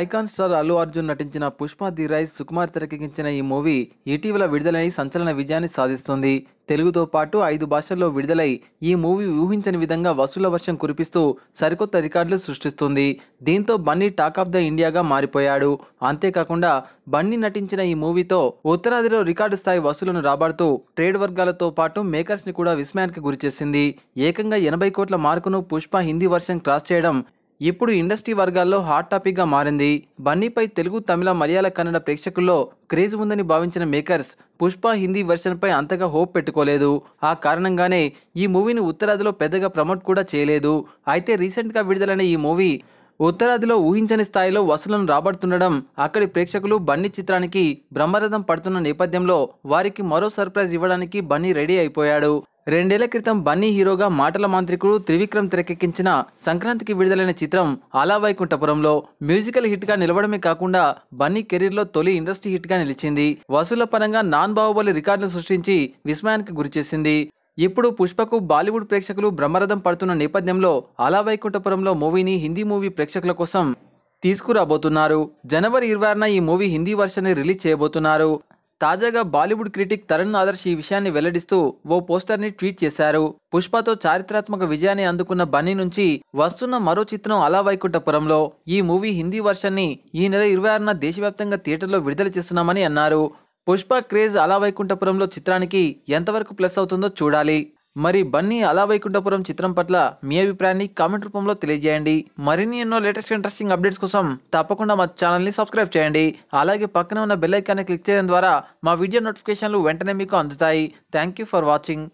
icon star Allu Arjun నటించిన Pushpa the rice Sukumar తెరకెక్కించిన ఈ మూవీ ఇటీవల విడుదలై సంచలన విజయాన్ని సాధిస్తుంది తెలుగుతో పాటు ఐదు భాషల్లో విడుదలై ఈ మూవీ ఊహించని విధంగా వసూల వర్షం కురిపిస్తూ సరికొత్త రికార్డులు సృష్టిస్తుంది దీంతో బన్నీ టాక్ ఆఫ్ ద ఇండియాగా మారిపోయాడు అంతేకాకుండా బన్నీ నటించిన ఈ మూవీతో ఉత్తరాదిలో రికార్డు స్థాయి వసూలను రాబడుతూ ట్రేడ్ వర్గాలతో పాటు మేకర్స్ని కూడా విస్మయానికి గురిచేసింది ఏకంగా ఎనభై కోట్ల మార్కును పుష్ప హిందీ వర్షం క్రాస్ చేయడం ఇప్పుడు ఇండస్ట్రీ వర్గాల్లో హాట్ టాపిక్గా మారింది బన్నీపై తెలుగు తమిళ మలయాళ కన్నడ ప్రేక్షకుల్లో క్రేజ్ ఉందని భావించిన మేకర్స్ పుష్ప హిందీ వెర్షన్పై అంతగా హోప్ పెట్టుకోలేదు ఆ కారణంగానే ఈ మూవీని ఉత్తరాదిలో పెద్దగా ప్రమోట్ కూడా చేయలేదు అయితే రీసెంట్గా విడుదలైన ఈ మూవీ ఉత్తరాదిలో ఊహించని స్థాయిలో వసూలను రాబడుతుండడం అక్కడి ప్రేక్షకులు బన్నీ చిత్రానికి బ్రహ్మరథం పడుతున్న నేపథ్యంలో వారికి మరో సర్ప్రైజ్ ఇవ్వడానికి బన్నీ రెడీ అయిపోయాడు రెండేళ్ల క్రితం బన్నీ హీరోగా మాటల మాంత్రికుడు త్రివిక్రమ్ తెరకెక్కించిన సంక్రాంతికి విడుదలైన చిత్రం అలా వైకుంఠపురంలో మ్యూజికల్ హిట్ గా నిలవడమే కాకుండా బన్నీ కెరీర్ లో తొలి ఇండస్ట్రీ హిట్ గా నిలిచింది వసూల పరంగా నాన్ బాహుబలి రికార్డును సృష్టించి విస్మయానికి గురిచేసింది ఇప్పుడు పుష్పకు బాలీవుడ్ ప్రేక్షకులు బ్రహ్మరథం పడుతున్న నేపథ్యంలో అలా వైకుంఠపురంలో మూవీని హిందీ మూవీ ప్రేక్షకుల కోసం తీసుకురాబోతున్నారు జనవరి ఇరవైన ఈ మూవీ హిందీ వర్షన్ రిలీజ్ చేయబోతున్నారు తాజాగా బాలీవుడ్ క్రిటిక్ తరుణ్ ఆదర్శ్ ఈ విషయాన్ని వెల్లడిస్తూ ఓ పోస్టర్ని ట్వీట్ చేశారు పుష్పతో చారిత్రాత్మక విజయాన్ని అందుకున్న బన్నీ నుంచి వస్తున్న మరో చిత్రం అలా వైకుంఠపురంలో ఈ మూవీ హిందీ వర్షన్ని ఈ నెల ఇరవై ఆరున దేశవ్యాప్తంగా థియేటర్లో విడుదల చేస్తున్నామని అన్నారు పుష్ప క్రేజ్ అలా వైకుంఠపురంలో చిత్రానికి ఎంతవరకు ప్లస్ అవుతుందో చూడాలి మరి బన్నీ అలా వైకుంఠపురం చిత్రం పట్ల మీ అభిప్రాయాన్ని కామెంట్ రూపంలో తెలియజేయండి మరిన్ని ఎన్నో లేటెస్ట్ ఇంట్రెస్టింగ్ అప్డేట్స్ కోసం తప్పకుండా మా ఛానల్ని సబ్స్క్రైబ్ చేయండి అలాగే పక్కన ఉన్న బెల్ ఐకాన్ని క్లిక్ చేయడం ద్వారా మా వీడియో నోటిఫికేషన్లు వెంటనే మీకు అందుతాయి థ్యాంక్ యూ ఫర్ వాచింగ్